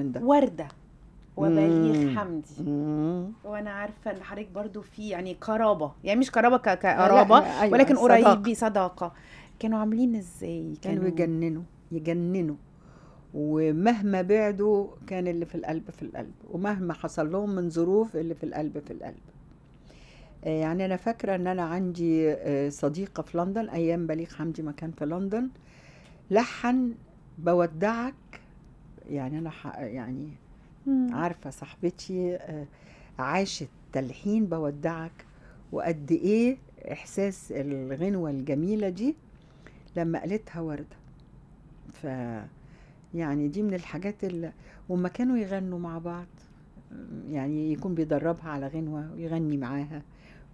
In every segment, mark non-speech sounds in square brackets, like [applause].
من ده ورده وبليغ حمدي وانا عارفه ان حضرتك برضو في يعني قرابه يعني مش قرابه كقرابه أيوة ولكن قريب صداقه كانوا عاملين ازاي كانوا, كانوا يجننوا يجننوا ومهما بعدوا كان اللي في القلب في القلب ومهما حصل لهم من ظروف اللي في القلب في القلب آه، يعني انا فاكره ان انا عندي آه، صديقه في لندن ايام بليغ حمدي ما كان في لندن لحن بودعك يعني انا يعني مم. عارفه صاحبتي آه، عاشت تلحين بودعك وقد ايه احساس الغنوه الجميله دي لما قالتها ورده ف يعني دي من الحاجات اللي وما كانوا يغنوا مع بعض يعني يكون بيدربها على غنوه ويغني معاها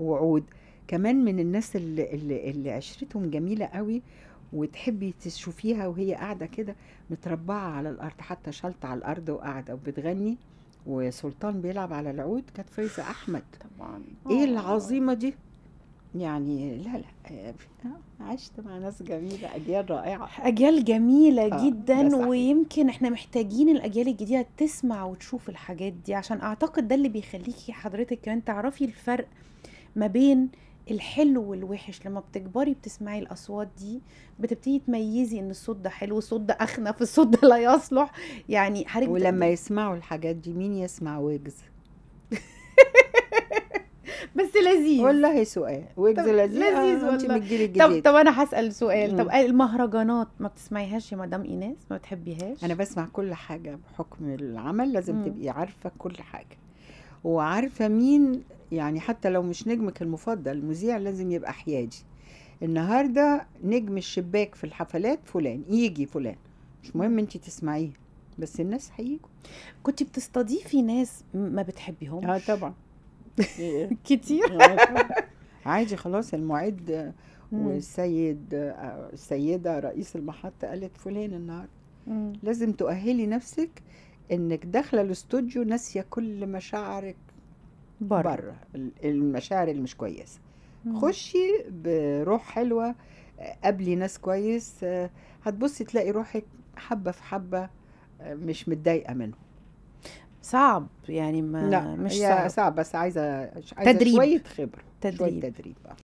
وعود كمان من الناس اللي, اللي, اللي عشرتهم جميله قوي وتحبي تشوفيها وهي قاعدة كده متربعة على الأرض حتى شلت على الأرض وقاعدة وبتغني وسلطان بيلعب على العود كانت فايزة أحمد طبعا إيه آه. العظيمة دي يعني لا لا آه، عشت مع ناس جميلة أجيال رائعة أجيال جميلة آه جدا ويمكن احنا محتاجين الأجيال الجديدة تسمع وتشوف الحاجات دي عشان أعتقد ده اللي بيخليكي حضرتك كمان تعرفي الفرق ما بين الحلو والوحش لما بتكبري بتسمعي الاصوات دي بتبتدي تميزي ان الصوت ده حلو الصوت ده اخنف الصوت ده لا يصلح يعني حضرتك ولما بت... يسمعوا الحاجات دي مين يسمع ويجز [laughs] بس لذيذ والله سؤال ويجز لذيذ لذيذ آه والله طب طب انا هسال سؤال طب المهرجانات ما بتسمعيهاش يا مدام ايناس ما بتحبيهاش انا بسمع كل حاجه بحكم العمل لازم تبقي عارفه كل حاجه وعارفه مين يعني حتى لو مش نجمك المفضل المذيع لازم يبقى حيادي النهارده نجم الشباك في الحفلات فلان يجي فلان مش مهم انت تسمعيه بس الناس هيجوا كنت بتستضيفي ناس ما بتحبيهمش اه طبعا [laughs] كتير [laughs] عادي خلاص المعد والسيد السيده رئيس المحطه قالت فلان النهارده لازم تؤهلي نفسك انك داخله الاستوديو ناسيه كل مشاعرك بره, بره. المشاعر اللي مش كويسه خشي بروح حلوه قابلي ناس كويس هتبصي تلاقي روحك حبه في حبه مش متضايقه منهم صعب يعني ما لا مش صعب صعب بس عايزه عايزه تدريب. شويه خبره تدريب شويه تدريب